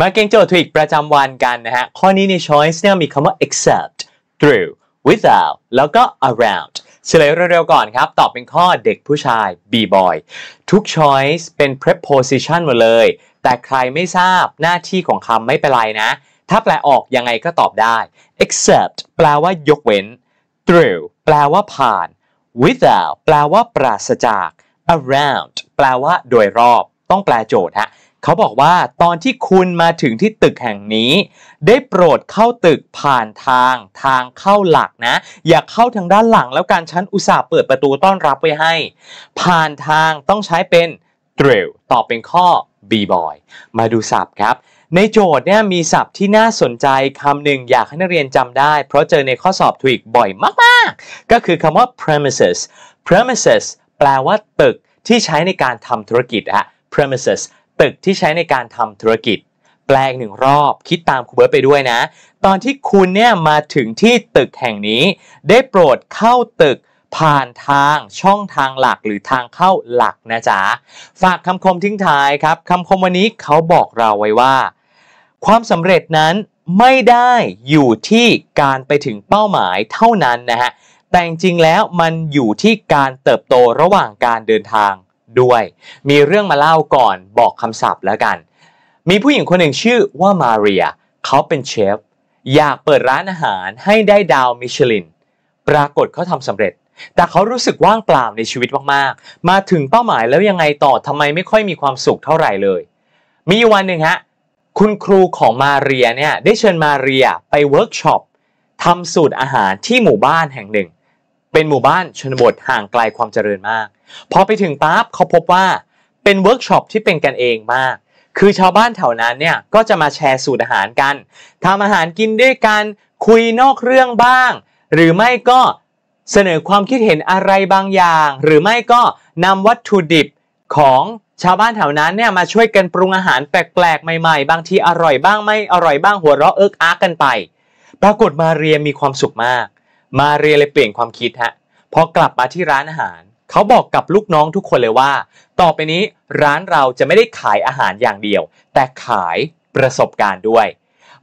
มาเก่งโจทย์ทวิกประจำวันกันนะฮะข้อนี้ใน choice เนี่ยมีคำว่า except through without แล้วก็ around เฉลยเร็วๆก่อนครับ ตอบเป็นข้อเด็กผู้ชาย b-boy ทุก choice เป็น preposition หมดเลย แต่ใครไม่ทราบหน้าที่ของคำไม่เป็นไรนะ ถ้าแปลออกยังไงก็ตอบได้ except แปลว่า ยกเว้น through แปลว่าผ่าน without แปลว่าปราศจาก around แปลว่า โดยรอบ ต้องแปลโจทย์ฮะเขาบอกว่าตอนที่คุณมาถึงที่ตึกแห่งนี้ ได้โปรดเข้าตึกผ่านทาง ทางเข้าหลักนะ อย่าเข้าทางด้านหลังแล้วการชั้นอุตส่าห์เปิดประตูต้อนรับไว้ให้ ผ่านทางต้องใช้เป็นเดรลตอบเป็นข้อ b-boy มาดูศัพท์ครับ ในโจทย์เนี่ยมีศัพท์ที่น่าสนใจคำหนึ่งอยากให้นักเรียนจำได้ เพราะเจอในข้อสอบทวิกบ่อยมากๆก็คือคำว่า premises premises แปลว่าตึกที่ใช้ในการทำธุรกิจอะ premises ตึกที่ใช้ในการทำธุรกิจ แปลงหนึ่งรอบคิดตามครูเบิร์ตไปด้วยนะ ตอนที่คุณเนี่ยมาถึงที่ตึกแห่งนี้ ได้โปรดเข้าตึกผ่านทาง ช่องทางหลักหรือทางเข้าหลักนะจ๊ะ ฝากคำคมทิ้งท้ายครับคำคมวันนี้เขาบอกเราไว้ว่า ความสำเร็จนั้นไม่ได้อยู่ที่การไปถึงเป้าหมายเท่านั้นนะฮะ แต่จริงแล้วมันอยู่ที่การเติบโตระหว่างการเดินทางด้วย มีเรื่องมาเล่าก่อน บอกคำศัพท์แล้วกัน มีผู้หญิงคนหนึ่งชื่อว่ามาเรีย เขาเป็นเชฟ อยากเปิดร้านอาหารให้ได้ดาวมิชลิน ปรากฏเขาทำสำเร็จ แต่เขารู้สึกว่างเปล่าในชีวิตมากๆ มาถึงเป้าหมายแล้วยังไงต่อทำไมไม่ค่อยมีความสุขเท่าไหร่เลย มีวันหนึ่งฮะ คุณครูของมาเรียเนี่ยได้เชิญมาเรียไปเวิร์กช็อปทำสูตรอาหารที่หมู่บ้านแห่งหนึ่งเป็นหมู่บ้านชนบท ห่างไกลความเจริญมาก พอไปถึงปั๊บเขาพบว่าเป็นเวิร์กช็อปที่เป็นกันเองมาก คือชาวบ้านแถวนั้นเนี่ยก็จะมาแชร์สูตรอาหารกันทำอาหารกินด้วยกันคุยนอกเรื่องบ้าง หรือไม่ก็เสนอความคิดเห็นอะไรบางอย่าง หรือไม่ก็นำวัตถุดิบของชาวบ้านแถวนั้นเนี่ยมาช่วยกันปรุงอาหารแปลกๆใหม่ๆบางทีอร่อยบ้างไม่อร่อยบ้างหัวเราะเอิกอักกันไป ปรากฏมาเรียมมีความสุขมากมาเรียเลยเปลี่ยนความคิดฮะ พอกลับมาที่ร้านอาหาร เขาบอกกับลูกน้องทุกคนเลยว่า ต่อไปนี้ร้านเราจะไม่ได้ขายอาหารอย่างเดียว แต่ขายประสบการณ์ด้วย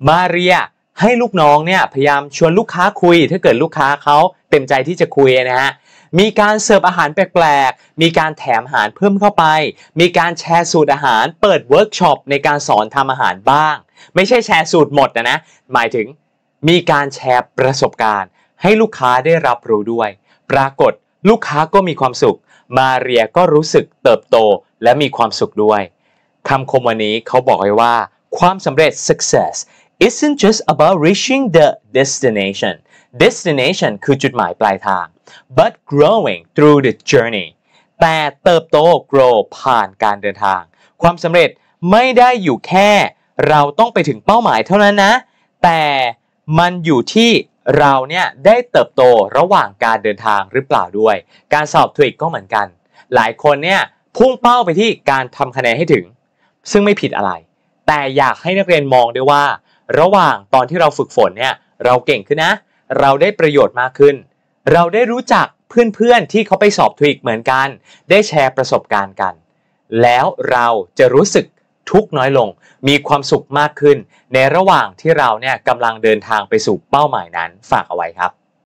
มาเรียให้ลูกน้องเนี่ยพยายามชวนลูกค้าคุย ถ้าเกิดลูกค้าเขาเต็มใจที่จะคุยนะฮะ มีการเสิร์ฟอาหารแปลกๆ มีการแถมอาหารเพิ่มเข้าไป มีการแชร์สูตรอาหาร เปิดเวิร์กช็อปในการสอนทำอาหารบ้าง ไม่ใช่แชร์สูตรหมดนะนะ หมายถึงมีการแชร์ประสบการณ์ให้ลูกค้าได้รับรู้ด้วย ปรากฏลูกค้าก็มีความสุข มาเรียก็รู้สึกเติบโตและมีความสุขด้วยคำคมวันนี้เขาบอกไว้ว่า ความสำเร็จ success isn't just about reaching the destination destination คือจุดหมายปลายทาง but growing through the journey แต่เติบโต grow ผ่านการเดินทางความสำเร็จไม่ได้อยู่แค่ เราต้องไปถึงเป้าหมายเท่านั้นนะ แต่มันอยู่ที่เราเนี่ยได้เติบโตระหว่างการเดินทางหรือเปล่าด้วย การสอบทวิกก็เหมือนกัน หลายคนเนี่ยพุ่งเป้าไปที่การทำคะแนนให้ถึง ซึ่งไม่ผิดอะไร แต่อยากให้นักเรียนมองด้วยว่า ระหว่างตอนที่เราฝึกฝนเนี่ยเราเก่งขึ้นนะ เราได้ประโยชน์มากขึ้น เราได้รู้จักเพื่อนๆที่เขาไปสอบทวิกเหมือนกันได้แชร์ประสบการณ์กัน แล้วเราจะรู้สึกทุกน้อยลงมีความสุขมากขึ้น ในระหว่างที่เราเนี่ยกำลังเดินทางไปสู่เป้าหมายนั้นฝากเอาไว้ครับ